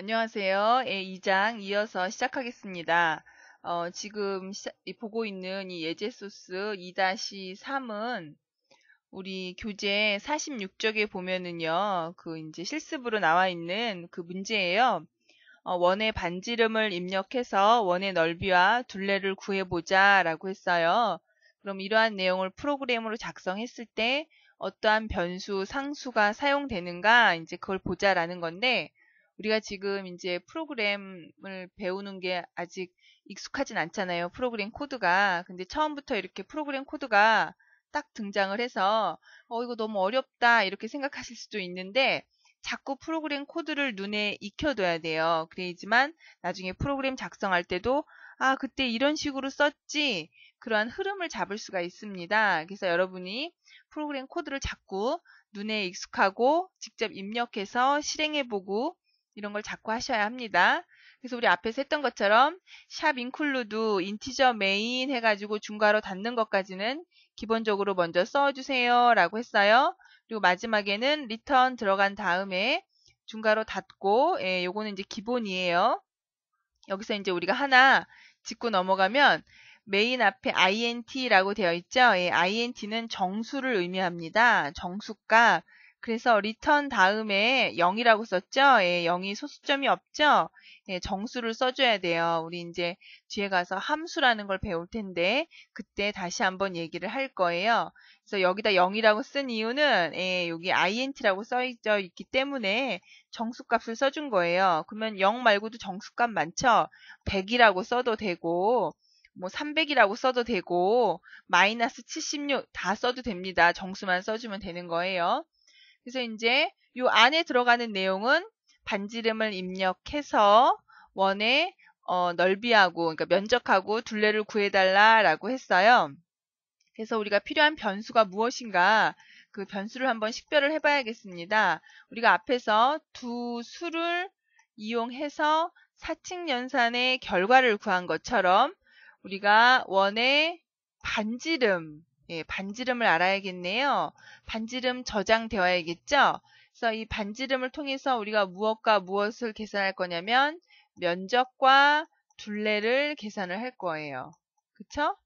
안녕하세요. 예, 2장 이어서 시작하겠습니다. 어, 지금 시 보고 있는 이 예제 소스 2-3은 우리 교재 46쪽에 보면은요, 그 이제 실습으로 나와 있는 그 문제예요. 어, 원의 반지름을 입력해서 원의 넓이와 둘레를 구해보자 라고 했어요. 그럼 이러한 내용을 프로그램으로 작성했을 때 어떠한 변수, 상수가 사용되는가, 이제 그걸 보자라는 건데, 우리가 지금 이제 프로그램을 배우는 게 아직 익숙하진 않잖아요. 프로그램 코드가. 근데 처음부터 이렇게 프로그램 코드가 딱 등장을 해서 어 이거 너무 어렵다 이렇게 생각하실 수도 있는데 자꾸 프로그램 코드를 눈에 익혀둬야 돼요. 그래야지만 나중에 프로그램 작성할 때도 아 그때 이런 식으로 썼지 그러한 흐름을 잡을 수가 있습니다. 그래서 여러분이 프로그램 코드를 자꾸 눈에 익숙하고 직접 입력해서 실행해보고 이런 걸 자꾸 하셔야 합니다. 그래서 우리 앞에서 했던 것처럼 샵 인클루드 인티저 메인 해가지고 중괄호 닫는 것까지는 기본적으로 먼저 써주세요 라고 했어요. 그리고 마지막에는 리턴 들어간 다음에 중괄호 닫고 예, 요거는 이제 기본이에요. 여기서 이제 우리가 하나 짚고 넘어가면 메인 앞에 int라고 되어 있죠. 예, int는 정수를 의미합니다. 정수값. 그래서 return 다음에 0이라고 썼죠? 예, 0이 소수점이 없죠? 예, 정수를 써줘야 돼요. 우리 이제 뒤에 가서 함수라는 걸 배울 텐데 그때 다시 한번 얘기를 할 거예요. 그래서 여기다 0이라고 쓴 이유는 예, 여기 int라고 써져 있기 때문에 정수값을 써준 거예요. 그러면 0 말고도 정수값 많죠? 100이라고 써도 되고 뭐 300이라고 써도 되고 마이너스 76 다 써도 됩니다. 정수만 써주면 되는 거예요. 그래서 이제 요 안에 들어가는 내용은 반지름을 입력해서 원의 어, 넓이하고 그러니까 면적하고 둘레를 구해달라라고 했어요. 그래서 우리가 필요한 변수가 무엇인가 그 변수를 한번 식별을 해봐야겠습니다. 우리가 앞에서 두 수를 이용해서 사칙 연산의 결과를 구한 것처럼 우리가 원의 반지름 예, 반지름을 알아야겠네요. 반지름 저장되어야겠죠? 그래서 이 반지름을 통해서 우리가 무엇과 무엇을 계산할 거냐면 면적과 둘레를 계산을 할 거예요. 그쵸?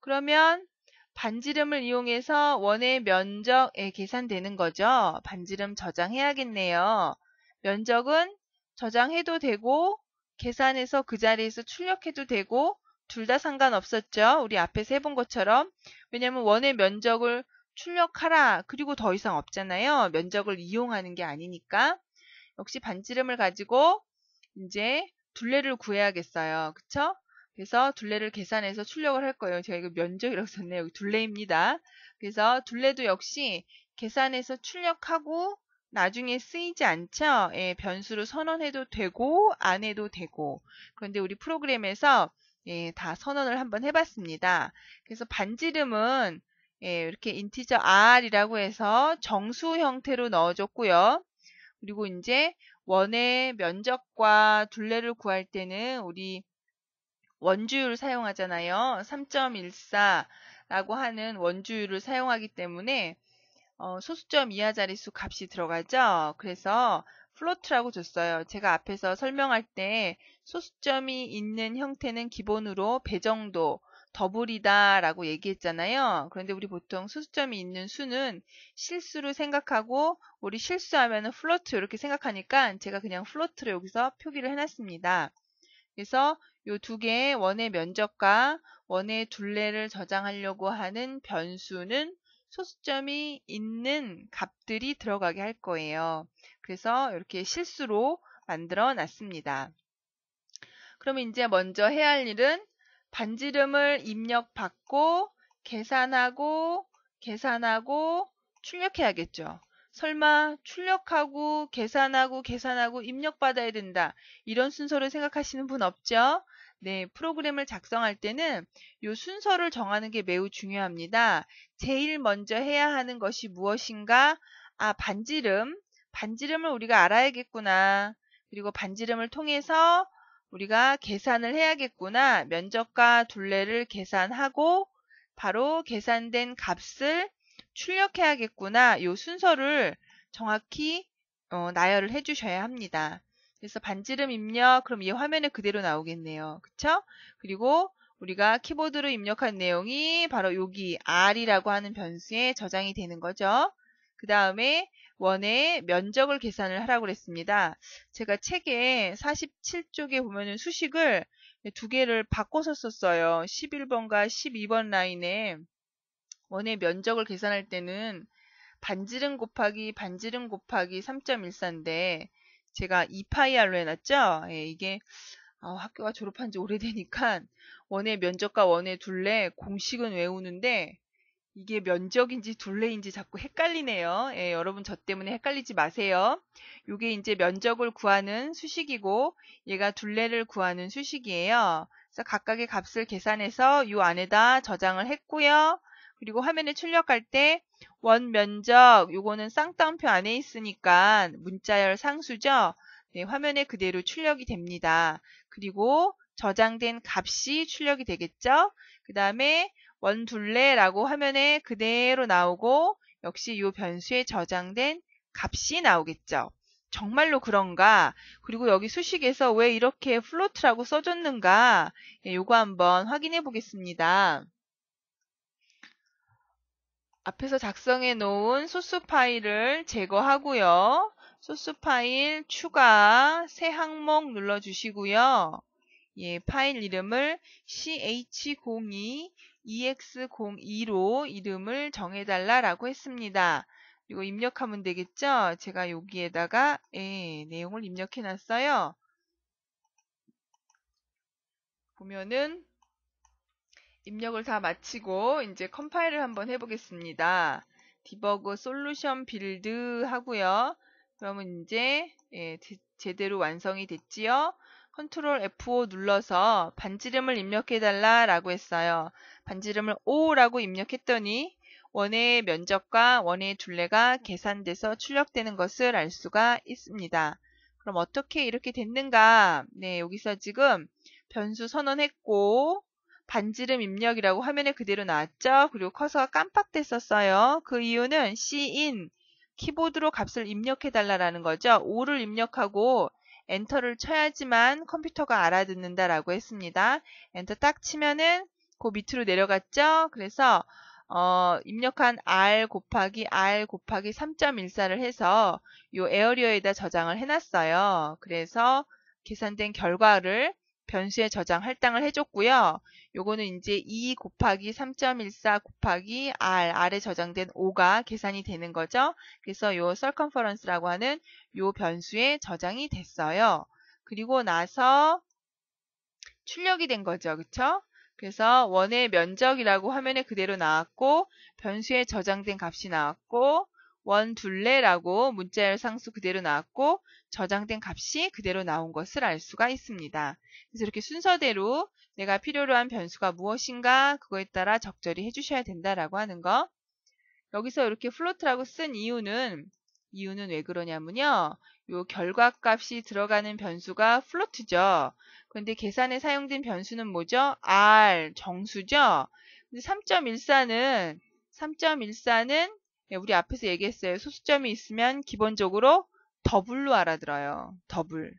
그러면 반지름을 이용해서 원의 면적에 계산되는 거죠. 반지름 저장해야겠네요. 면적은 저장해도 되고 계산해서 그 자리에서 출력해도 되고 둘다 상관없었죠. 우리 앞에서 해본 것처럼. 왜냐하면 원의 면적을 출력하라. 그리고 더 이상 없잖아요. 면적을 이용하는 게 아니니까. 역시 반지름을 가지고 이제 둘레를 구해야겠어요. 그쵸? 그래서 둘레를 계산해서 출력을 할 거예요. 제가 이거 면적이라고 썼네요. 여기 둘레입니다. 그래서 둘레도 역시 계산해서 출력하고 나중에 쓰이지 않죠? 예, 변수로 선언해도 되고 안 해도 되고. 그런데 우리 프로그램에서 예, 다 선언을 한번 해봤습니다. 그래서 반지름은 예, 이렇게 인티저 r이라고 해서 정수 형태로 넣어줬고요. 그리고 이제 원의 면적과 둘레를 구할 때는 우리 원주율 사용하잖아요. 3.14라고 하는 원주율을 사용하기 때문에 어, 소수점 이하 자리수 값이 들어가죠. 그래서 플로트라고 줬어요. 제가 앞에서 설명할 때 소수점이 있는 형태는 기본으로 배정도, 더블이다 라고 얘기했잖아요. 그런데 우리 보통 소수점이 있는 수는 실수로 생각하고 우리 실수하면 은 플로트 이렇게 생각하니까 제가 그냥 플로트를 여기서 표기를 해놨습니다. 그래서 이 두 개의 원의 면적과 원의 둘레를 저장하려고 하는 변수는 소수점이 있는 값들이 들어가게 할 거예요. 그래서 이렇게 실수로 만들어 놨습니다. 그러면 이제 먼저 해야 할 일은 반지름을 입력받고 계산하고 계산하고 출력해야겠죠. 설마 출력하고 계산하고 계산하고 입력받아야 된다. 이런 순서를 생각하시는 분 없죠? 네, 프로그램을 작성할 때는 이 순서를 정하는 게 매우 중요합니다. 제일 먼저 해야 하는 것이 무엇인가? 아, 반지름. 반지름을 우리가 알아야겠구나. 그리고 반지름을 통해서 우리가 계산을 해야겠구나. 면적과 둘레를 계산하고 바로 계산된 값을 출력해야겠구나. 이 순서를 정확히 어, 나열을 해 주셔야 합니다. 그래서 반지름 입력 그럼 이 화면에 그대로 나오겠네요. 그쵸? 그리고 우리가 키보드로 입력한 내용이 바로 여기 R이라고 하는 변수에 저장이 되는 거죠. 그 다음에 원의 면적을 계산을 하라고 그랬습니다. 제가 책에 47쪽에 보면 수식을 두 개를 바꿔서 썼어요. 11번과 12번 라인에 원의 면적을 계산할 때는 반지름 곱하기 반지름 곱하기 3.14인데 제가 2파이알로 해놨죠. 예, 이게 아, 학교가 졸업한 지 오래되니까 원의 면적과 원의 둘레 공식은 외우는데 이게 면적인지 둘레인지 자꾸 헷갈리네요. 예, 여러분 저 때문에 헷갈리지 마세요. 이게 이제 면적을 구하는 수식이고 얘가 둘레를 구하는 수식이에요. 그래서 각각의 값을 계산해서 요 안에다 저장을 했고요. 그리고 화면에 출력할 때 원면적 요거는 쌍따옴표 안에 있으니까 문자열 상수죠. 네, 화면에 그대로 출력이 됩니다. 그리고 저장된 값이 출력이 되겠죠. 그 다음에 원둘레라고 화면에 그대로 나오고 역시 요 변수에 저장된 값이 나오겠죠. 정말로 그런가? 그리고 여기 수식에서 왜 이렇게 플로트라고 써줬는가? 예, 요거 한번 확인해 보겠습니다. 앞에서 작성해 놓은 소스 파일을 제거하고요. 소스 파일 추가 새 항목 눌러주시고요. 예, 파일 이름을 ch02ex02로 이름을 정해달라라고 했습니다. 그리고 입력하면 되겠죠? 제가 여기에다가 예, 내용을 입력해놨어요. 보면은 입력을 다 마치고 이제 컴파일을 한번 해보겠습니다. 디버그 솔루션 빌드 하고요. 그러면 이제 예, 제대로 완성이 됐지요. 컨트롤 F5 눌러서 반지름을 입력해달라 라고 했어요. 반지름을 5라고 입력했더니 원의 면적과 원의 둘레가 계산돼서 출력되는 것을 알 수가 있습니다. 그럼 어떻게 이렇게 됐는가? 네, 여기서 지금 변수 선언했고 반지름 입력이라고 화면에 그대로 나왔죠. 그리고 커서가 깜빡됐었어요. 그 이유는 C인 키보드로 값을 입력해달라라는 거죠. 5를 입력하고 엔터를 쳐야지만 컴퓨터가 알아듣는다라고 했습니다. 엔터 딱 치면은 그 밑으로 내려갔죠? 그래서 어, 입력한 r 곱하기 r 곱하기 3.14를 해서 이 에어리어에다 저장을 해놨어요. 그래서 계산된 결과를 변수에 저장 할당을 해줬고요. 요거는 이제 2 e 곱하기 3.14 곱하기 R, R에 저장된 5가 계산이 되는 거죠. 그래서 요 circumference라고 하는 요 변수에 저장이 됐어요. 그리고 나서 출력이 된 거죠. 그쵸? 그래서 원의 면적이라고 화면에 그대로 나왔고 변수에 저장된 값이 나왔고 원둘레라고 문자열 상수 그대로 나왔고 저장된 값이 그대로 나온 것을 알 수가 있습니다. 그래서 이렇게 순서대로 내가 필요로 한 변수가 무엇인가 그거에 따라 적절히 해주셔야 된다라고 하는 거. 여기서 이렇게 플로트라고 쓴 이유는 이유는 왜 그러냐면요. 요 결과값이 들어가는 변수가 플로트죠. 그런데 계산에 사용된 변수는 뭐죠? R 정수죠. 근데 3.14는 3.14는 예, 우리 앞에서 얘기했어요. 소수점이 있으면 기본적으로 더블로 알아들어요. 더블.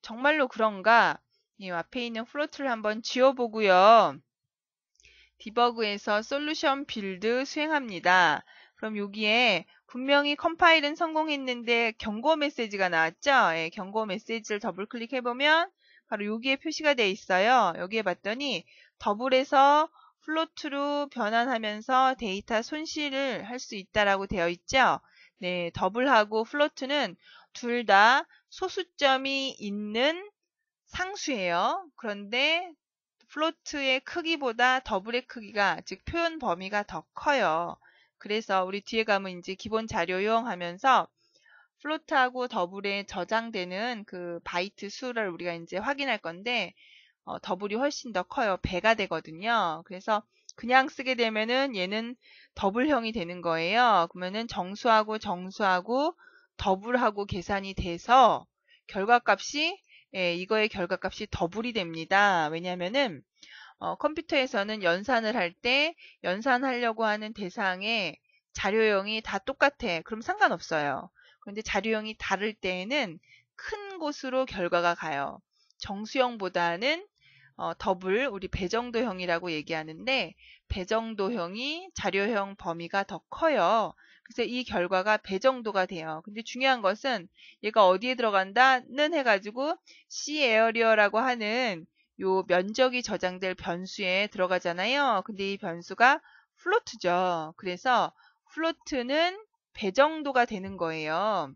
정말로 그런가? 예, 앞에 있는 플로트를 한번 지워보고요. 디버그에서 솔루션 빌드 수행합니다. 그럼 여기에 분명히 컴파일은 성공했는데 경고 메시지가 나왔죠? 예, 경고 메시지를 더블 클릭해보면 바로 여기에 표시가 돼 있어요. 여기에 봤더니 더블에서 플로트로 변환하면서 데이터 손실을 할 수 있다라고 되어 있죠. 네, 더블하고 플로트는 둘 다 소수점이 있는 상수예요. 그런데 플로트의 크기보다 더블의 크기가 즉 표현 범위가 더 커요. 그래서 우리 뒤에 가면 이제 기본 자료 용하면서 플로트하고 더블에 저장되는 그 바이트 수를 우리가 이제 확인할 건데 어, 더블이 훨씬 더 커요. 배가 되거든요. 그래서 그냥 쓰게 되면은 얘는 더블형이 되는 거예요. 그러면은 정수하고 정수하고 더블하고 계산이 돼서 결과값이 예, 이거의 결과값이 더블이 됩니다. 왜냐면은 어, 컴퓨터에서는 연산을 할 때 연산하려고 하는 대상의 자료형이 다 똑같아. 그럼 상관없어요. 그런데 자료형이 다를 때에는 큰 곳으로 결과가 가요. 정수형보다는 어, 더블 우리 배정도형이라고 얘기하는데 배정도형이 자료형 범위가 더 커요. 그래서 이 결과가 배정도가 돼요. 근데 중요한 것은 얘가 어디에 들어간다는 해가지고 C 에어리어라고 하는 요 면적이 저장될 변수에 들어가잖아요. 근데 이 변수가 플로트죠. 그래서 플로트는 배정도가 되는 거예요.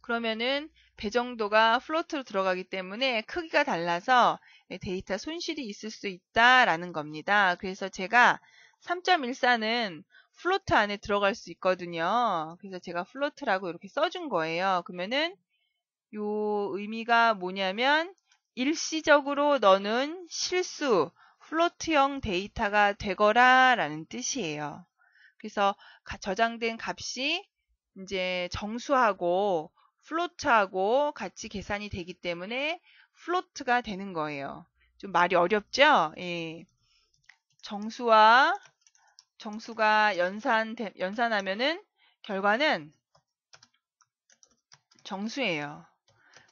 그러면은 배정도가 플로트로 들어가기 때문에 크기가 달라서 네, 데이터 손실이 있을 수 있다라는 겁니다. 그래서 제가 3.14는 플로트 안에 들어갈 수 있거든요. 그래서 제가 플로트라고 이렇게 써준 거예요. 그러면은 요 의미가 뭐냐면 일시적으로 너는 실수 플로트형 데이터가 되거라 라는 뜻이에요. 그래서 저장된 값이 이제 정수하고 플로트하고 같이 계산이 되기 때문에 플로트가 되는 거예요. 좀 말이 어렵죠? 예. 정수와 정수가 연산 연산하면은 결과는 정수예요.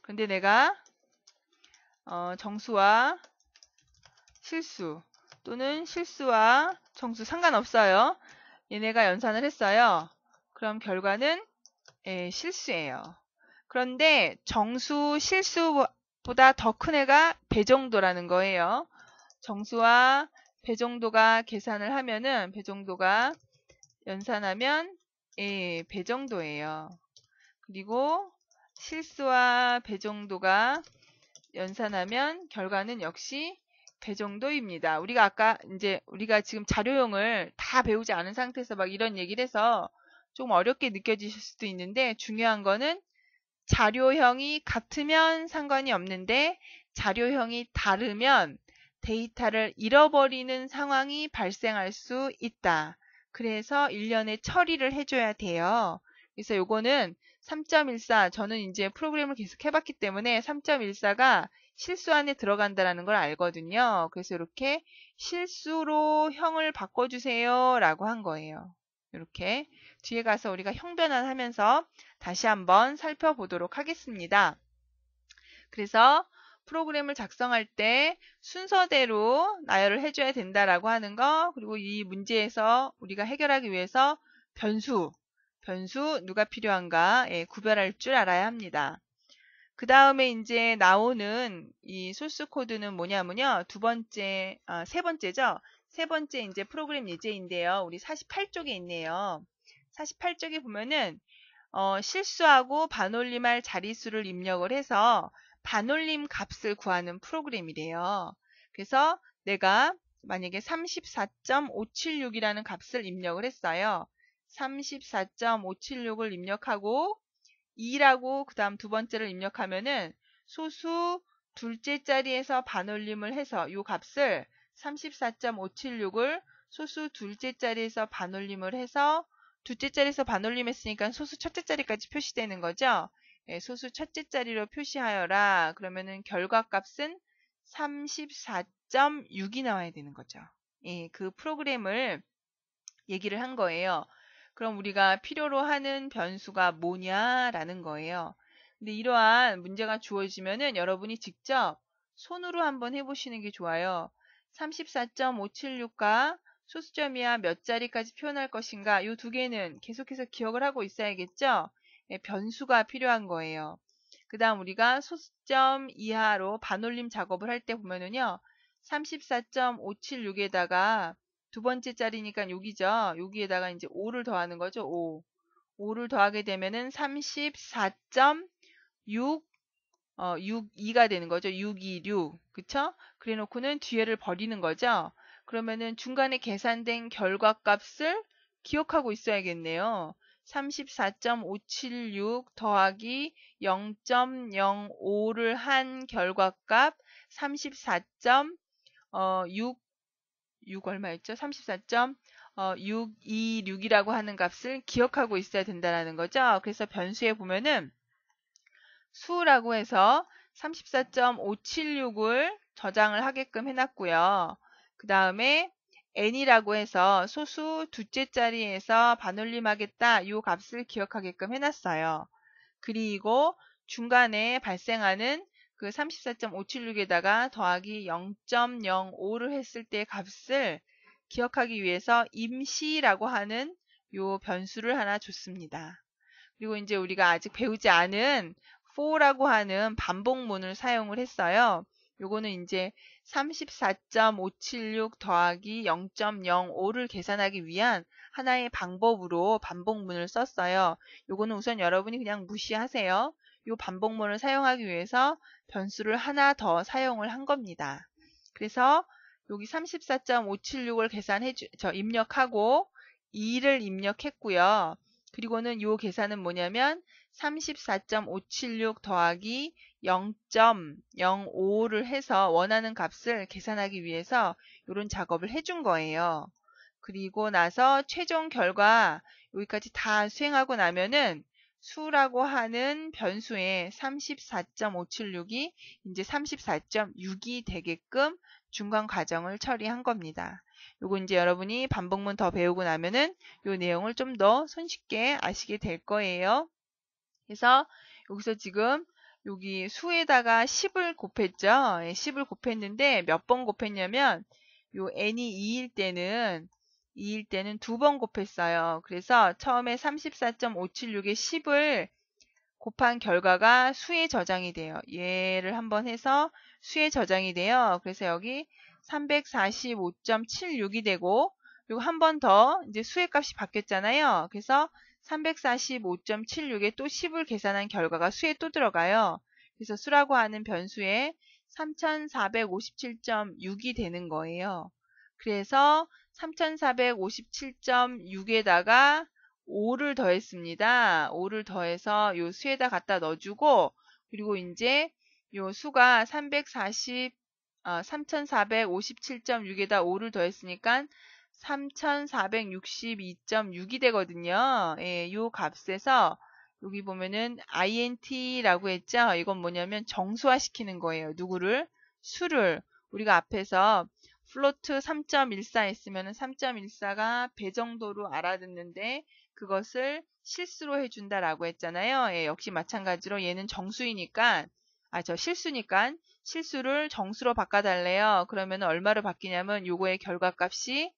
근데 내가 어, 정수와 실수 또는 실수와 정수 상관없어요. 얘네가 연산을 했어요. 그럼 결과는 예, 실수예요. 그런데 정수 실수 보다 더 큰 애가 배 정도라는 거예요. 정수와 배 정도가 계산을 하면은 배 정도가 연산하면 예, 배 정도예요. 그리고 실수와 배 정도가 연산하면 결과는 역시 배 정도입니다. 우리가 아까 이제 우리가 지금 자료용을 다 배우지 않은 상태에서 막 이런 얘기를 해서 좀 어렵게 느껴지실 수도 있는데 중요한 거는 자료형이 같으면 상관이 없는데 자료형이 다르면 데이터를 잃어버리는 상황이 발생할 수 있다. 그래서 일련의 처리를 해줘야 돼요. 그래서 요거는 3.14 저는 이제 프로그램을 계속 해봤기 때문에 3.14가 실수 안에 들어간다라는 걸 알거든요. 그래서 이렇게 실수로 형을 바꿔주세요 라고 한 거예요. 이렇게 뒤에 가서 우리가 형변환하면서 다시 한번 살펴보도록 하겠습니다. 그래서 프로그램을 작성할 때 순서대로 나열을 해줘야 된다라고 하는 거, 그리고 이 문제에서 우리가 해결하기 위해서 변수, 변수 누가 필요한가 예, 구별할 줄 알아야 합니다. 그 다음에 이제 나오는 이 소스 코드는 뭐냐면요. 두 번째, 아, 세 번째죠. 세 번째 이제 프로그램 예제인데요. 우리 48쪽에 있네요. 48쪽에 보면은 어, 실수하고 반올림할 자릿수를 입력을 해서 반올림 값을 구하는 프로그램이래요. 그래서 내가 만약에 34.576이라는 값을 입력을 했어요. 34.576을 입력하고 2라고 그 다음 두 번째를 입력하면은 소수 둘째 자리에서 반올림을 해서 이 값을 34.576을 소수 둘째 자리에서 반올림을 해서 두째 자리에서 반올림 했으니까 소수 첫째 자리까지 표시되는 거죠. 예, 소수 첫째 자리로 표시하여라. 그러면은 결과값은 34.6이 나와야 되는 거죠. 예, 그 프로그램을 얘기를 한 거예요. 그럼 우리가 필요로 하는 변수가 뭐냐라는 거예요. 근데 이러한 문제가 주어지면은 여러분이 직접 손으로 한번 해보시는 게 좋아요. 34.576과 소수점이야 몇 자리까지 표현할 것인가 이 두 개는 계속해서 기억을 하고 있어야겠죠. 예, 변수가 필요한 거예요. 그 다음 우리가 소수점 이하로 반올림 작업을 할 때 보면은요. 34.576에다가 두 번째 자리니까 여기죠. 여기에다가 이제 5를 더하는 거죠. 5. 5를 더하게 되면은 34.6 어, 6, 2가 되는 거죠. 6, 2, 6. 그쵸? 그래 놓고는 뒤에를 버리는 거죠. 그러면은 중간에 계산된 결과값을 기억하고 있어야겠네요. 34.576 더하기 0.05를 한 결과값 34.6 6 어, 얼마였죠? 34.626이라고 어, 하는 값을 기억하고 있어야 된다는 거죠. 그래서 변수에 보면은 수라고 해서 34.576을 저장을 하게끔 해놨고요. 그 다음에 n이라고 해서 소수 두째 자리에서 반올림하겠다 요 값을 기억하게끔 해놨어요. 그리고 중간에 발생하는 그 34.576에다가 더하기 0.05를 했을 때 값을 기억하기 위해서 임시라고 하는 요 변수를 하나 줬습니다. 그리고 이제 우리가 아직 배우지 않은 for라고 하는 반복문을 사용을 했어요. 요거는 이제 34.576 더하기 0.05를 계산하기 위한 하나의 방법으로 반복문을 썼어요. 요거는 우선 여러분이 그냥 무시하세요. 요 반복문을 사용하기 위해서 변수를 하나 더 사용을 한 겁니다. 그래서 여기 34.576을 계산해 주, 저 입력하고 2를 입력했고요. 그리고는 요 계산은 뭐냐면 34.576 더하기 0.05를 해서 원하는 값을 계산하기 위해서 이런 작업을 해준 거예요. 그리고 나서 최종 결과 여기까지 다 수행하고 나면은 수라고 하는 변수에 34.576이 이제 34.6이 되게끔 중간 과정을 처리한 겁니다. 요거 이제 여러분이 반복문 더 배우고 나면은 요 내용을 좀 더 손쉽게 아시게 될 거예요. 그래서 여기서 지금 여기 수에다가 10을 곱했죠. 10을 예, 곱했는데 몇 번 곱했냐면 요 n이 2일 때는 2일 때는 두 번 곱했어요. 그래서 처음에 34.576에 10을 곱한 결과가 수의 저장이 돼요. 얘를 한번 해서 수의 저장이 돼요. 그래서 여기 345.76이 되고 그리고 한 번 더 이제 수의 값이 바뀌었잖아요. 그래서 345.76에 또 10을 계산한 결과가 수에 또 들어가요. 그래서 수라고 하는 변수에 3457.6이 되는 거예요. 그래서 3457.6에다가 5를 더했습니다. 5를 더해서 요 수에다 갖다 넣어주고 그리고 이제 요 수가 340 어, 3457.6에다 5를 더했으니까 3462.6이 되거든요. 예, 요 값에서 여기 보면은 int라고 했죠. 이건 뭐냐면 정수화 시키는 거예요. 누구를? 수를. 우리가 앞에서 플로트 3.14 했으면 3.14가 배 정도로 알아듣는데 그것을 실수로 해준다라고 했잖아요. 예, 역시 마찬가지로 얘는 정수이니까 아저 실수니까 실수를 정수로 바꿔달래요. 그러면 얼마로 바뀌냐면 요거의 결과값이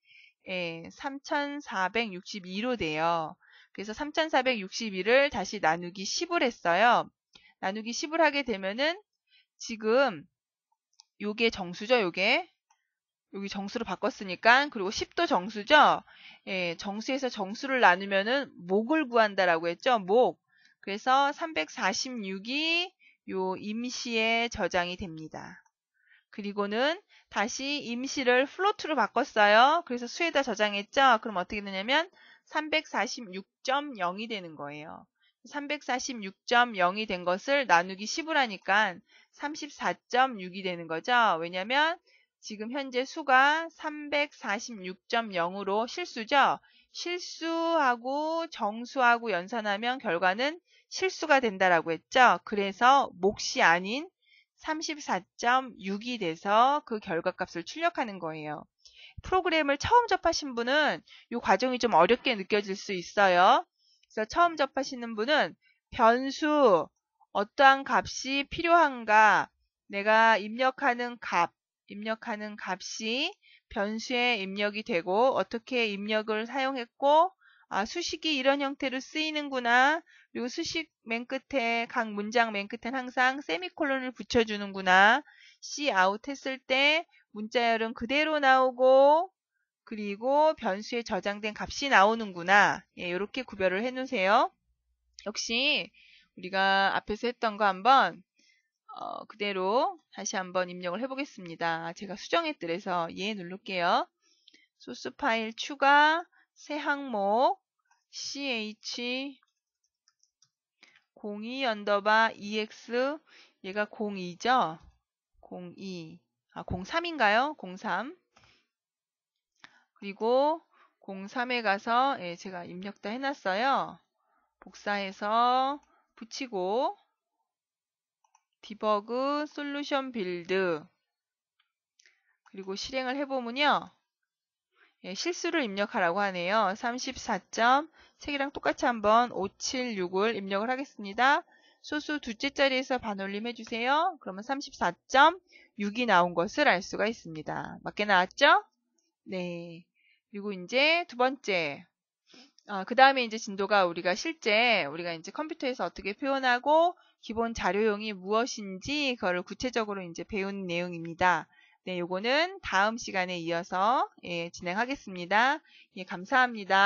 예, 3462로 돼요. 그래서 3462를 다시 나누기 10을 했어요. 나누기 10을 하게 되면은 지금 요게 정수죠, 요게. 여기 정수로 바꿨으니까 그리고 10도 정수죠. 예, 정수에서 정수를 나누면은 목을 구한다라고 했죠. 목. 그래서 346이 요 임시에 저장이 됩니다. 그리고는 다시 임시를 플로트로 바꿨어요. 그래서 수에다 저장했죠. 그럼 어떻게 되냐면 346.0이 되는 거예요. 346.0이 된 것을 나누기 10을 하니까 34.6이 되는 거죠. 왜냐면 지금 현재 수가 346.0으로 실수죠. 실수하고 정수하고 연산하면 결과는 실수가 된다라고 했죠. 그래서 몫이 아닌 34.6이 돼서 그 결과값을 출력하는 거예요. 프로그램을 처음 접하신 분은 이 과정이 좀 어렵게 느껴질 수 있어요. 그래서 처음 접하시는 분은 변수, 어떠한 값이 필요한가, 내가 입력하는 값, 입력하는 값이 변수에 입력이 되고 어떻게 입력을 사용했고 아, 수식이 이런 형태로 쓰이는구나. 그리고 수식 맨 끝에 각 문장 맨 끝엔 항상 세미콜론을 붙여주는구나. C 아웃 했을 때 문자열은 그대로 나오고 그리고 변수에 저장된 값이 나오는구나. 예, 이렇게 구별을 해놓으세요. 역시 우리가 앞에서 했던 거 한번 어, 그대로 다시 한번 입력을 해보겠습니다. 제가 수정했더래서 예 누를게요. 소스 파일 추가 세 항목 ch 02 언더바 ex 얘가 02죠? 02 아, 03인가요? 03 그리고 03에 가서 예, 제가 입력 다 해놨어요. 복사해서 붙이고 디버그 솔루션 빌드 그리고 실행을 해보면요. 예, 실수를 입력하라고 하네요. 34점. 책이랑 똑같이 한번 576을 입력을 하겠습니다. 소수 두째 자리에서 반올림 해주세요. 그러면 34.6이 나온 것을 알 수가 있습니다. 맞게 나왔죠? 네. 그리고 이제 두 번째. 어, 그 다음에 이제 진도가 우리가 실제 우리가 이제 컴퓨터에서 어떻게 표현하고 기본 자료용이 무엇인지 그거를 구체적으로 이제 배운 내용입니다. 네, 요거는 다음 시간에 이어서 예, 진행하겠습니다. 예, 감사합니다.